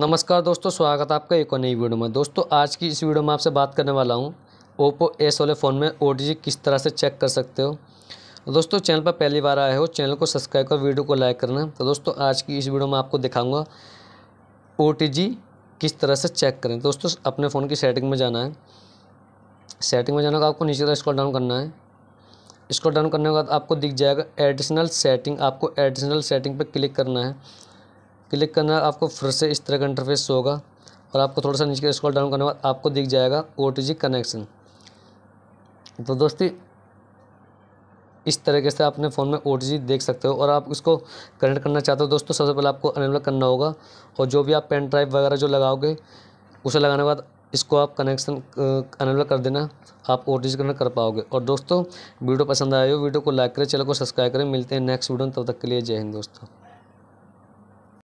नमस्कार दोस्तों स्वागत है आपका एक और नई वीडियो में दोस्तों आज की इस वीडियो में आपसे बात करने वाला हूँ ओप्पो एस वाले फ़ोन में ओ किस तरह से चेक कर सकते हो दोस्तों चैनल पर पहली बार आए हो चैनल को सब्सक्राइब कर वीडियो को लाइक करना तो दोस्तों आज की इस वीडियो में आपको दिखाऊँगा ओ किस तरह से चेक करें दोस्तों अपने फ़ोन की सेटिंग में जाना है सेटिंग में जाना का आपको नीचे तरह स्क्रॉल डाउन करना है स्क्रॉल डाउन करने के बाद आपको दिख जाएगा एडिशनल सेटिंग आपको एडिशनल सेटिंग पर क्लिक करना है क्लिक करना आपको फिर से इस तरह का इंटरफेस होगा और आपको थोड़ा सा नीचे स्क्रॉल डाउन करने के बाद आपको दिख जाएगा ओ कनेक्शन तो दोस्ती इस तरीके से अपने फ़ोन में ओ देख सकते हो और आप इसको कनेक्ट करना चाहते हो दोस्तों सबसे पहले आपको अनेबल करना होगा और जो भी आप पेन ड्राइव वगैरह जो लगाओगे उसे लगाने के बाद इसको आप कनेक्शन अनबल कर देना आप ओ कनेक्ट कर पाओगे और दोस्तों वीडियो पसंद आए हो वीडियो को लाइक करें चैनल को सब्सक्राइब करें मिलते हैं नेक्स्ट वीडियो तब तक के लिए जय हिंद दोस्तों